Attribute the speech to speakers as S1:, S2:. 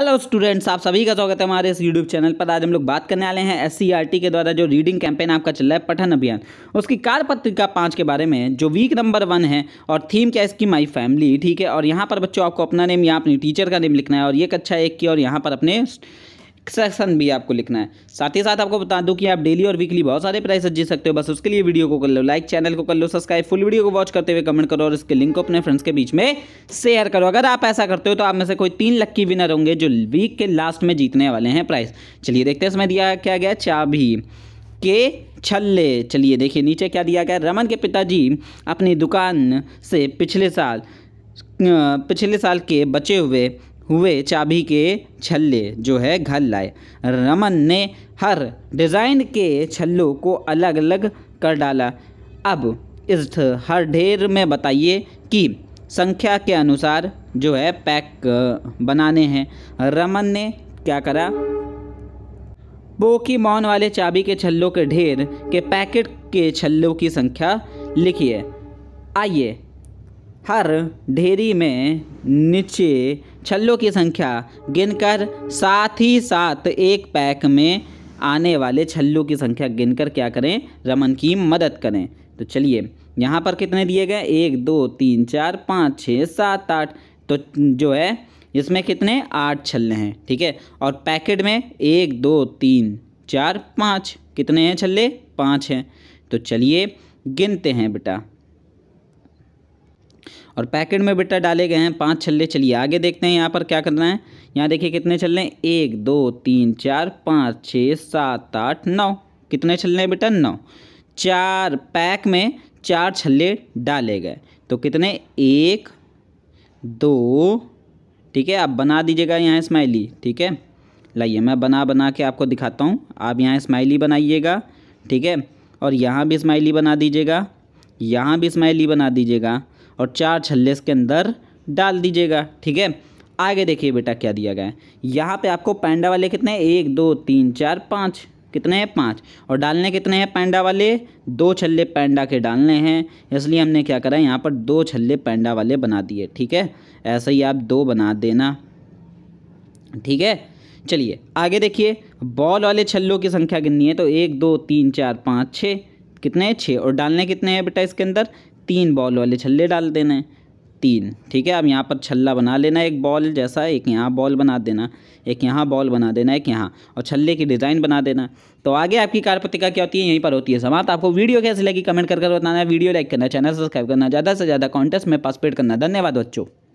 S1: hello students आप सभी का स्वागत है हमारे इस यूट्यूब चैनल पर आज हम लोग बात करने वाले हैं एस e के द्वारा जो रीडिंग कैंपेन आपका चल रहा है पठन अभियान उसकी कार पत्रिका पाँच के बारे में जो वीक नंबर वन है और थीम क्या है इसकी माई फैमिली ठीक है और यहाँ पर बच्चों आपको अपना नेम या अपनी टीचर का नेम लिखना है और ये कक्षा अच्छा एक की और यहाँ पर अपने सेक्शन भी आपको लिखना है साथ ही साथ आपको बता दूं कि आप डेली और वीकली बहुत सारे प्राइस जीत सकते हो बस उसके लिए वीडियो को कर लो लाइक चैनल को कर लो सब्सक्राइब फुल वीडियो को वॉच करते हुए कमेंट करो और इसके लिंक को अपने फ्रेंड्स के बीच में शेयर करो अगर आप ऐसा करते हो तो आप में से कोई तीन लक्की विनर होंगे जो वीक के लास्ट में जीतने वाले हैं प्राइस चलिए देखते हैं इसमें दिया क्या गया चाबी के छल्ले चलिए देखिए नीचे क्या दिया गया रमन के पिताजी अपनी दुकान से पिछले साल पिछले साल के बचे हुए हुए चाबी के छल्ले जो है घर लाए रमन ने हर डिज़ाइन के छल्लों को अलग अलग कर डाला अब इस हर ढेर में बताइए कि संख्या के अनुसार जो है पैक बनाने हैं रमन ने क्या करा मौन वाले चाबी के छल्लों के ढेर के पैकेट के छल्लों की संख्या लिखिए आइए हर ढेरी में नीचे छल्लों की संख्या गिनकर साथ ही साथ एक पैक में आने वाले छल्लों की संख्या गिनकर क्या करें रमन की मदद करें तो चलिए यहाँ पर कितने दिए गए एक दो तीन चार पाँच छः सात आठ तो जो है इसमें कितने आठ छल्ले हैं ठीक है और पैकेट में एक दो तीन चार पाँच कितने हैं छल्ले पाँच हैं तो चलिए गिनते हैं बेटा और पैकेट में बेटा डाले गए हैं पाँच छल्ले चलिए आगे देखते हैं यहाँ पर क्या करना है यहाँ देखिए कितने रहे हैं एक दो तीन चार पाँच छः सात आठ नौ कितने रहे हैं बेटा नौ चार पैक में चार छल्ले डाले गए तो कितने एक दो ठीक है आप बना दीजिएगा यहाँ स्माइली ठीक है लाइए मैं बना बना के आपको दिखाता हूँ आप यहाँ स्माइली बनाइएगा ठीक है और यहाँ भी स्माइली बना दीजिएगा यहाँ भी स्माइली बना दीजिएगा और चार छल्ले इसके अंदर डाल दीजिएगा ठीक है आगे देखिए बेटा क्या दिया गया है यहाँ पे आपको पैंडा वाले कितने हैं एक दो तीन चार पाँच कितने हैं पाँच और डालने कितने हैं पैंडा वाले दो छल्ले पैंडा के डालने हैं इसलिए हमने क्या करा यहाँ पर दो छल्ले पैंडा वाले बना दिए ठीक है ऐसे ही आप दो बना देना ठीक है चलिए आगे देखिए बॉल वाले छल्लों की संख्या कितनी है तो एक दो तीन चार पाँच छः कितने हैं छः और डालने कितने हैं बेटा इसके अंदर तीन बॉल वाले छल्ले डाल देना है तीन ठीक है अब यहाँ पर छल्ला बना लेना एक बॉल जैसा एक यहाँ बॉल बना देना एक यहाँ बॉल बना देना एक यहाँ और छल्ले की डिज़ाइन बना देना तो आगे आपकी कारपत्रिका क्या होती है यहीं पर होती है समाप्त आपको वीडियो कैसी लगी कमेंट करके कर बताना वीडियो लाइक करना चैनल सब्सक्राइब करना ज़्यादा से ज़्यादा कॉन्टेस्ट में पार्टिसिपेट करना धन्यवाद बच्चों